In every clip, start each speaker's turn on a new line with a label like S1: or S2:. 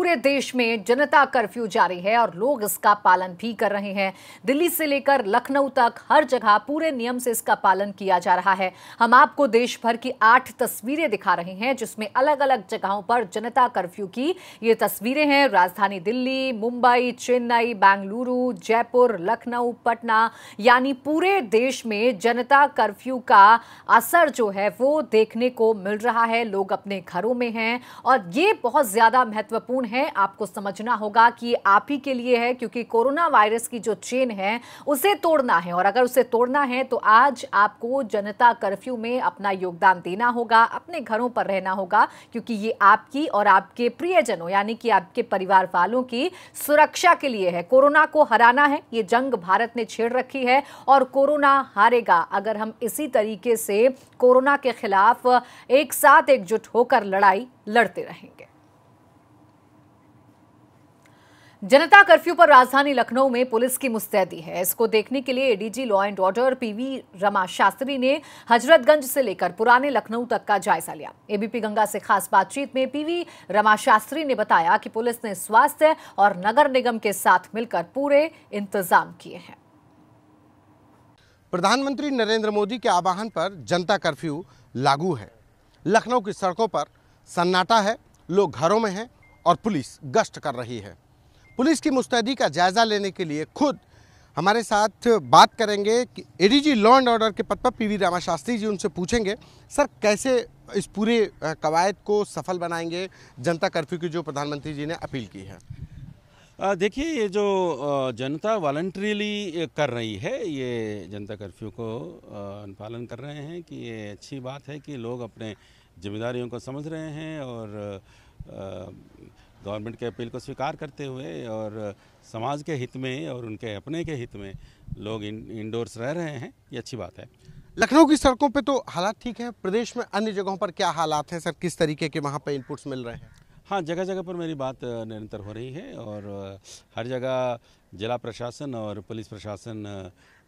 S1: पूरे देश में जनता कर्फ्यू जारी है और लोग इसका पालन भी कर रहे हैं दिल्ली से लेकर लखनऊ तक हर जगह पूरे नियम से इसका पालन किया जा रहा है हम आपको देश भर की आठ तस्वीरें दिखा रहे हैं जिसमें अलग अलग जगहों पर जनता कर्फ्यू की ये तस्वीरें हैं राजधानी दिल्ली मुंबई चेन्नई बेंगलुरु जयपुर लखनऊ पटना यानी पूरे देश में जनता कर्फ्यू का असर जो है वो देखने को मिल रहा है लोग अपने घरों में हैं और ये बहुत ज़्यादा महत्वपूर्ण है आपको समझना होगा कि आप ही के लिए है क्योंकि कोरोना वायरस की जो चेन है उसे तोड़ना है और अगर उसे तोड़ना है तो आज आपको जनता कर्फ्यू में अपना योगदान देना होगा अपने घरों पर रहना होगा क्योंकि ये आपकी और आपके प्रियजनों यानी कि आपके परिवार वालों की सुरक्षा के लिए है कोरोना को हराना है ये जंग भारत ने छेड़ रखी है और कोरोना हारेगा अगर हम इसी तरीके से कोरोना के खिलाफ एक साथ एकजुट होकर लड़ाई लड़ते रहेंगे जनता कर्फ्यू पर राजधानी लखनऊ में पुलिस की मुस्तैदी है इसको देखने के लिए ADG law and order PV Rama Shastri ने हजरतगंज से लेकर पुराने लखनऊ तक का जायजा लिया एबीपी गंगा से खास बातचीत में पीवी रमा शास्त्री ने बताया कि पुलिस ने स्वास्थ्य और नगर निगम के साथ मिलकर पूरे इंतजाम किए हैं
S2: प्रधानमंत्री नरेंद्र मोदी के आह्वान पर जनता कर्फ्यू लागू है लखनऊ की सड़कों पर सन्नाटा है लोग घरों में है और पुलिस गश्त कर रही है पुलिस की मुस्तैदी का जायज़ा लेने के लिए खुद हमारे साथ बात करेंगे एडीजी लॉ एंड ऑर्डर के पद पर पीवी रामा शास्त्री जी उनसे पूछेंगे सर कैसे इस पूरे कवायद को सफल बनाएंगे जनता कर्फ्यू की जो प्रधानमंत्री जी ने
S3: अपील की है देखिए ये जो जनता वॉल्ट्रीली कर रही है ये जनता कर्फ्यू को अनुपालन कर रहे हैं कि ये अच्छी बात है कि लोग अपने जिम्मेदारियों को समझ रहे हैं और गवर्नमेंट के अपील को स्वीकार करते हुए और समाज के हित में और उनके अपने के हित में लोग इन इंडोर्स रह रहे हैं ये अच्छी बात है लखनऊ की सड़कों पे तो हालात ठीक है प्रदेश
S2: में अन्य जगहों पर क्या हालात हैं सर किस तरीके के वहाँ पर इनपुट्स मिल रहे हैं
S3: हाँ जगह जगह पर मेरी बात निरंतर हो रही है और हर जगह जिला प्रशासन और पुलिस प्रशासन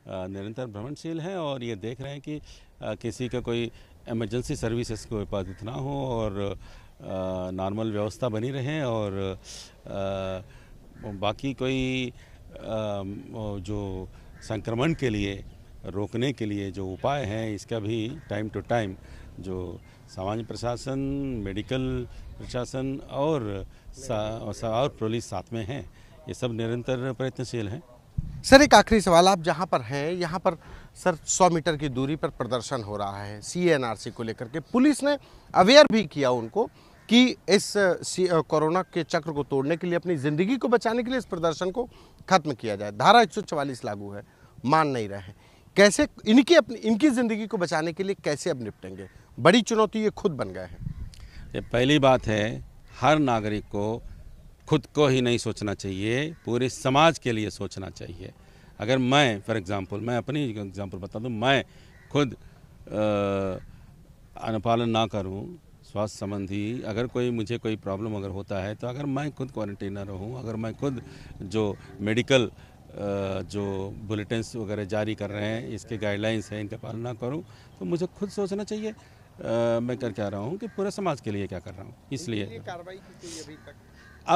S3: निरंतर भ्रमणशील है और ये देख रहे हैं कि किसी का कोई एमरजेंसी सर्विसेज को उपाधित ना हो और नॉर्मल व्यवस्था बनी रहे और बाकी कोई जो संक्रमण के लिए रोकने के लिए जो उपाय हैं इसका भी टाइम टू टाइम जो सामान्य प्रशासन मेडिकल प्रशासन और सा, सा और पुलिस साथ में हैं ये सब निरंतर प्रयत्नशील हैं
S2: सर एक आखिरी सवाल आप जहाँ पर हैं यहाँ पर सर 100 मीटर की दूरी पर प्रदर्शन हो रहा है सीएनआरसी को लेकर के पुलिस ने अवेयर भी किया उनको कि इस कोरोना के चक्र को तोड़ने के लिए अपनी ज़िंदगी को बचाने के लिए इस प्रदर्शन को खत्म किया जाए धारा एक लागू है मान नहीं रहे कैसे इनकी अपनी इनकी ज़िंदगी को बचाने के लिए कैसे अब निपटेंगे बड़ी चुनौती ये खुद बन गए हैं
S3: ये पहली बात है हर नागरिक को खुद को ही नहीं सोचना चाहिए पूरे समाज के लिए सोचना चाहिए अगर मैं फॉर एग्ज़ाम्पल मैं अपनी एग्ज़ाम्पल बता दूँ मैं खुद अनुपालन ना करूँ स्वास्थ्य संबंधी अगर कोई मुझे कोई प्रॉब्लम अगर होता है तो अगर मैं खुद क्वारंटीनर हूँ अगर मैं खुद जो मेडिकल जो बुलेटिन वगैरह जारी कर रहे हैं इसके गाइडलाइंस हैं इनका पालना करूँ तो मुझे खुद सोचना चाहिए आ, मैं कर क्या रहा हूँ कि पूरे समाज के लिए क्या कर रहा हूँ इसलिए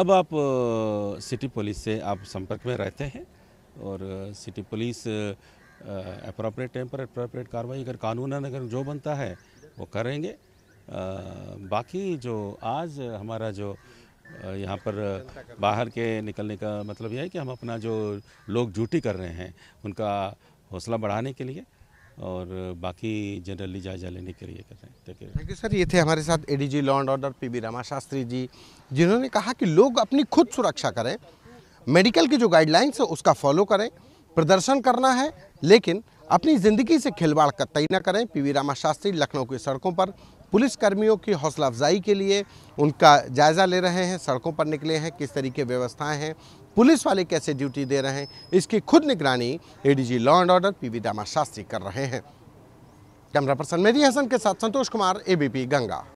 S3: अब आप सिटी पुलिस से आप संपर्क में रहते हैं और सिटी पुलिस अप्रोप्रिएट टाइम पर अप्रोप्रिएट कार्रवाई अगर कानून अगर जो बनता है वो करेंगे बाकी जो आज हमारा जो यहाँ पर बाहर के निकलने का मतलब यह है कि हम अपना जो लोग ड्यूटी कर रहे हैं उनका हौसला बढ़ाने के लिए और बाकी जनरली जायजा लेने के लिए कर रहे हैं थैंक यू सर ये थे हमारे
S2: साथ ADG law and order PB Rama Shastri ji जिन्होंने कहा कि लोग अपनी खुद सुरक्षा करें मेडिकल की जो गाइडलाइंस है उसका फॉलो करें प्रदर्शन करना है लेकिन अपनी ज़िंदगी से खिलवाड़ का तय न करें पीवी रामा शास्त्री लखनऊ की सड़कों पर पुलिसकर्मियों की हौसला अफजाई के लिए उनका जायज़ा ले रहे हैं सड़कों पर निकले हैं किस तरीके व्यवस्थाएं हैं पुलिस वाले कैसे ड्यूटी दे रहे हैं इसकी खुद निगरानी ADG law and order PV Rama Shastri कर रहे हैं कैमरा पर्सन मेरी हसन के साथ संतोष कुमार एबीपी गंगा